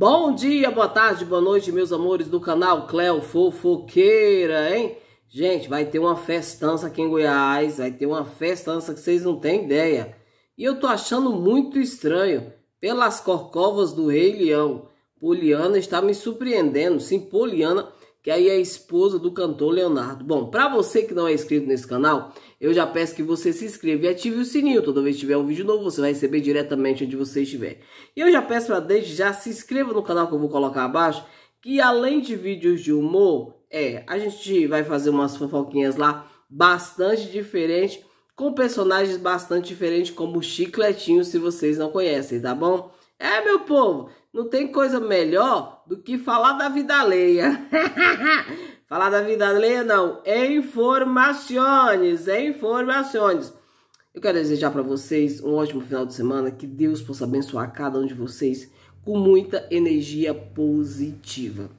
Bom dia, boa tarde, boa noite, meus amores do canal Cleo Fofoqueira, hein? Gente, vai ter uma festança aqui em Goiás, vai ter uma festança que vocês não têm ideia. E eu tô achando muito estranho, pelas corcovas do Rei Leão, Poliana está me surpreendendo, sim, Poliana que aí é a esposa do cantor Leonardo. Bom, para você que não é inscrito nesse canal, eu já peço que você se inscreva e ative o sininho. Toda vez que tiver um vídeo novo, você vai receber diretamente onde você estiver. E eu já peço para desde já se inscreva no canal que eu vou colocar abaixo, que além de vídeos de humor, é, a gente vai fazer umas fofoquinhas lá bastante diferente, com personagens bastante diferentes como Chicletinho, se vocês não conhecem, tá bom? É, meu povo, não tem coisa melhor do que falar da vida alheia. falar da vida alheia não, informações, informações. Eu quero desejar para vocês um ótimo final de semana, que Deus possa abençoar cada um de vocês com muita energia positiva.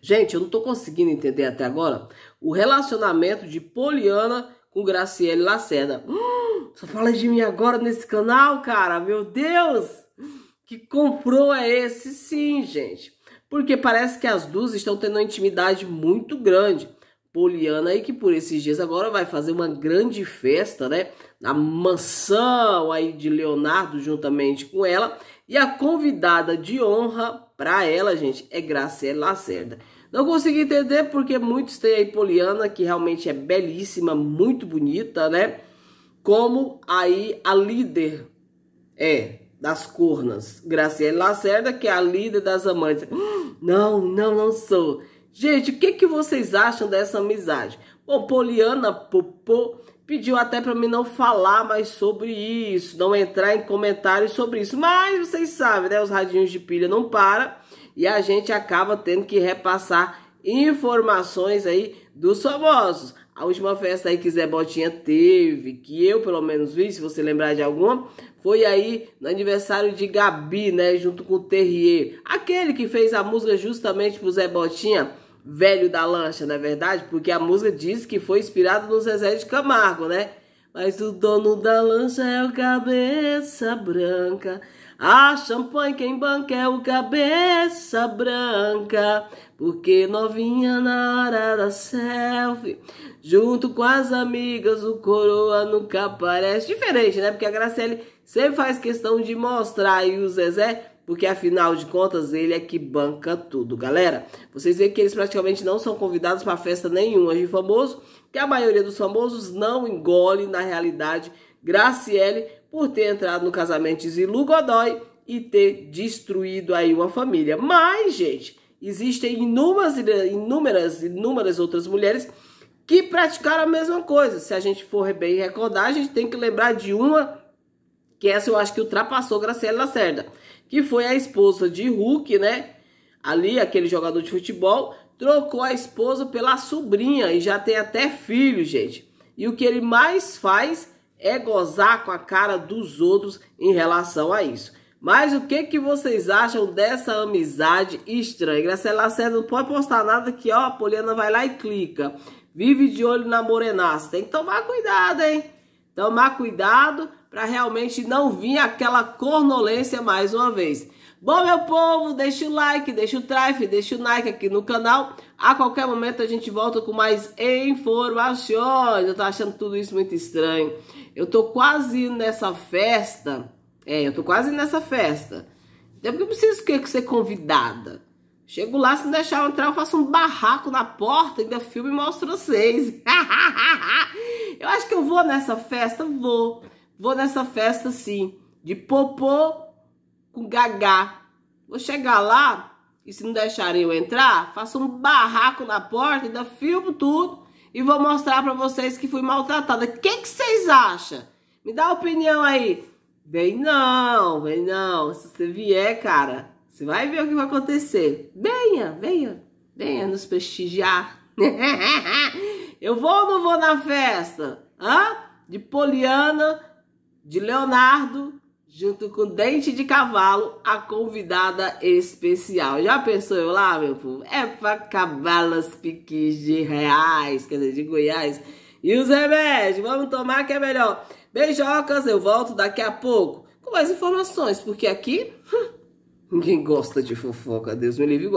Gente, eu não estou conseguindo entender até agora o relacionamento de Poliana com Graciele Lacerda. Hum, só fala de mim agora nesse canal, cara. Meu Deus! Que comprou é esse sim, gente. Porque parece que as duas estão tendo uma intimidade muito grande. Poliana aí que por esses dias agora vai fazer uma grande festa, né? Na mansão aí de Leonardo juntamente com ela. E a convidada de honra para ela, gente, é Graciela Lacerda. Não consegui entender porque muitos têm aí Poliana, que realmente é belíssima, muito bonita, né? Como aí a líder. É, das cornas, Graciela Lacerda, que é a líder das amantes. Hum, não, não, não sou. Gente, o que, que vocês acham dessa amizade? Bom, Poliana Popô pediu até para mim não falar mais sobre isso, não entrar em comentários sobre isso. Mas vocês sabem, né? Os radinhos de pilha não param e a gente acaba tendo que repassar informações aí dos famosos. A última festa aí que Zé Botinha teve, que eu pelo menos vi, se você lembrar de alguma, foi aí no aniversário de Gabi, né? Junto com o Terrier. Aquele que fez a música justamente pro Zé Botinha, velho da lancha, não é verdade? Porque a música diz que foi inspirada no Zezé de Camargo, né? Mas o dono da lancha é o cabeça branca. A champanhe quem banca é o cabeça branca, porque novinha na hora da selfie, junto com as amigas, o coroa nunca aparece. Diferente, né? Porque a Graciele sempre faz questão de mostrar aí o Zezé porque afinal de contas ele é que banca tudo, galera. Vocês veem que eles praticamente não são convidados para festa nenhuma de famoso, que a maioria dos famosos não engole na realidade Graciele por ter entrado no casamento de Zilu Godoy e ter destruído aí uma família. Mas, gente, existem inúmeras, inúmeras, inúmeras outras mulheres que praticaram a mesma coisa. Se a gente for bem recordar, a gente tem que lembrar de uma que essa eu acho que ultrapassou Graciela Lacerda, que foi a esposa de Hulk, né? Ali, aquele jogador de futebol, trocou a esposa pela sobrinha e já tem até filho, gente. E o que ele mais faz é gozar com a cara dos outros em relação a isso. Mas o que, que vocês acham dessa amizade estranha? Graciela Lacerda não pode postar nada que ó, a Poliana vai lá e clica. Vive de olho na morenaça. Tem que tomar cuidado, hein? Tomar cuidado para realmente não vir aquela cornolência mais uma vez. Bom, meu povo, deixa o like, deixa o trife, deixa o like aqui no canal. A qualquer momento a gente volta com mais informações. Eu tô achando tudo isso muito estranho. Eu tô quase nessa festa. É, eu tô quase nessa festa. É porque eu preciso que ser convidada. Chego lá, se não deixar eu entrar, eu faço um barraco na porta, ainda filme e mostro vocês. eu acho que eu vou nessa festa, vou. Vou nessa festa sim. De popô com gagá. Vou chegar lá e se não deixarem eu entrar, faço um barraco na porta, ainda filmo tudo e vou mostrar para vocês que fui maltratada. O que, que vocês acham? Me dá opinião aí. Vem não, vem não. Se você vier, cara, você vai ver o que vai acontecer. Venha, venha, venha nos prestigiar. eu vou ou não vou na festa? Hã? De Poliana, de Leonardo junto com dente de cavalo, a convidada especial. Já pensou eu lá, meu povo? É pra cavalos os piques de reais, quer dizer, de Goiás. E os remédios, vamos tomar que é melhor. Beijocas, eu volto daqui a pouco com mais informações, porque aqui hum, ninguém gosta de fofoca, Deus me livre igual.